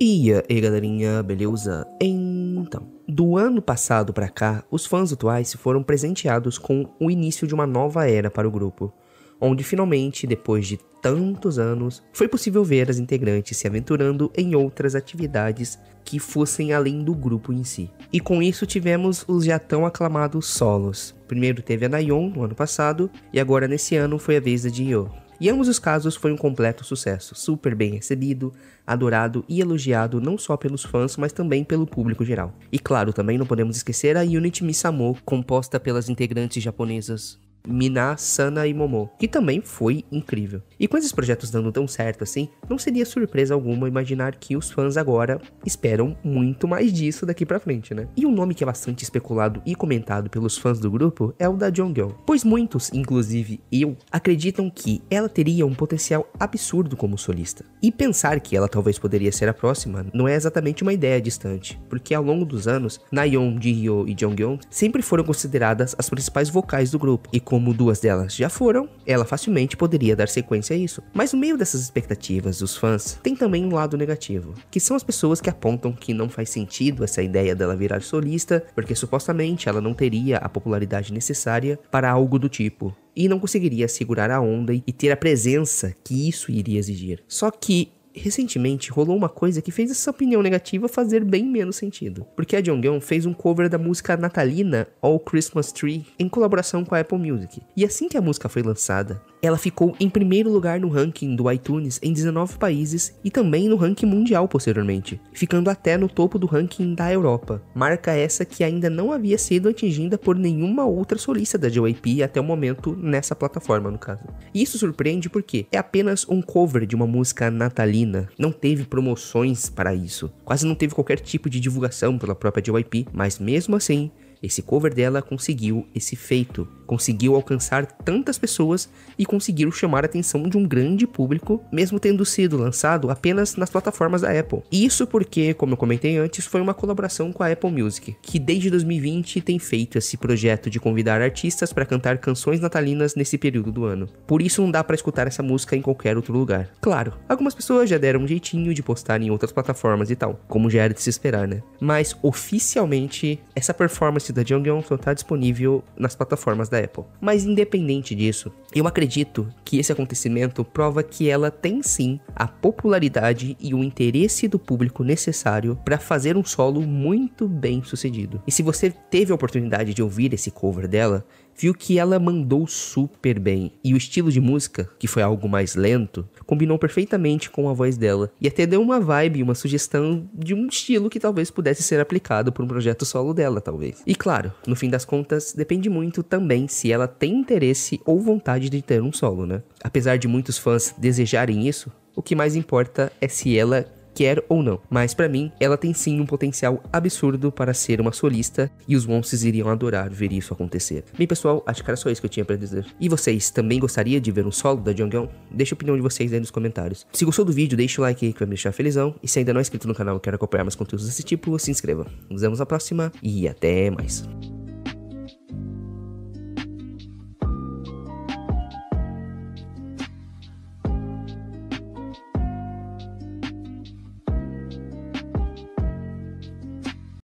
E aí galerinha, beleza? Então, do ano passado para cá, os fãs atuais se foram presenteados com o início de uma nova era para o grupo, onde finalmente, depois de tantos anos, foi possível ver as integrantes se aventurando em outras atividades que fossem além do grupo em si. E com isso tivemos os já tão aclamados solos. Primeiro teve a Nayeon no ano passado, e agora nesse ano foi a vez da Dio, e ambos os casos foi um completo sucesso, super bem recebido, adorado e elogiado não só pelos fãs, mas também pelo público geral. E claro, também não podemos esquecer a Unity Misamo, composta pelas integrantes japonesas Mina, Sana e Momo, que também foi incrível. E com esses projetos dando tão certo assim, não seria surpresa alguma imaginar que os fãs agora esperam muito mais disso daqui pra frente, né? E um nome que é bastante especulado e comentado pelos fãs do grupo é o da Jonghyun, pois muitos, inclusive eu, acreditam que ela teria um potencial absurdo como solista. E pensar que ela talvez poderia ser a próxima não é exatamente uma ideia distante, porque ao longo dos anos, Nayeon, Jihyo e Jonghyun sempre foram consideradas as principais vocais do grupo, e com como duas delas já foram, ela facilmente poderia dar sequência a isso. Mas no meio dessas expectativas dos fãs, tem também um lado negativo, que são as pessoas que apontam que não faz sentido essa ideia dela virar solista, porque supostamente ela não teria a popularidade necessária para algo do tipo e não conseguiria segurar a onda e ter a presença que isso iria exigir. Só que recentemente rolou uma coisa que fez essa opinião negativa fazer bem menos sentido. Porque a Jonghyun fez um cover da música natalina All Christmas Tree em colaboração com a Apple Music. E assim que a música foi lançada, ela ficou em primeiro lugar no ranking do iTunes em 19 países e também no ranking mundial posteriormente, ficando até no topo do ranking da Europa. Marca essa que ainda não havia sido atingida por nenhuma outra solista da JYP até o momento nessa plataforma, no caso. E isso surpreende porque é apenas um cover de uma música natalina não teve promoções para isso. Quase não teve qualquer tipo de divulgação pela própria JYP, mas mesmo assim, esse cover dela conseguiu esse feito conseguiu alcançar tantas pessoas e conseguiu chamar a atenção de um grande público, mesmo tendo sido lançado apenas nas plataformas da Apple. Isso porque, como eu comentei antes, foi uma colaboração com a Apple Music, que desde 2020 tem feito esse projeto de convidar artistas para cantar canções natalinas nesse período do ano. Por isso não dá para escutar essa música em qualquer outro lugar. Claro, algumas pessoas já deram um jeitinho de postar em outras plataformas e tal, como já era de se esperar, né? Mas oficialmente essa performance da Jung só tá disponível nas plataformas da da Apple. Mas independente disso, eu acredito que esse acontecimento prova que ela tem sim a popularidade e o interesse do público necessário para fazer um solo muito bem sucedido. E se você teve a oportunidade de ouvir esse cover dela, viu que ela mandou super bem. E o estilo de música, que foi algo mais lento, combinou perfeitamente com a voz dela. E até deu uma vibe, uma sugestão de um estilo que talvez pudesse ser aplicado por um projeto solo dela, talvez. E claro, no fim das contas, depende muito também se ela tem interesse ou vontade de ter um solo, né? Apesar de muitos fãs desejarem isso, o que mais importa é se ela quer ou não, mas para mim ela tem sim um potencial absurdo para ser uma solista e os monstros iriam adorar ver isso acontecer. Bem pessoal, acho que era só isso que eu tinha para dizer. E vocês, também gostariam de ver um solo da Jungkook? Deixa a opinião de vocês aí nos comentários. Se gostou do vídeo, deixa o like aí que vai me deixar felizão e se ainda não é inscrito no canal e quer acompanhar mais conteúdos desse tipo, se inscreva. Nos vemos na próxima e até mais.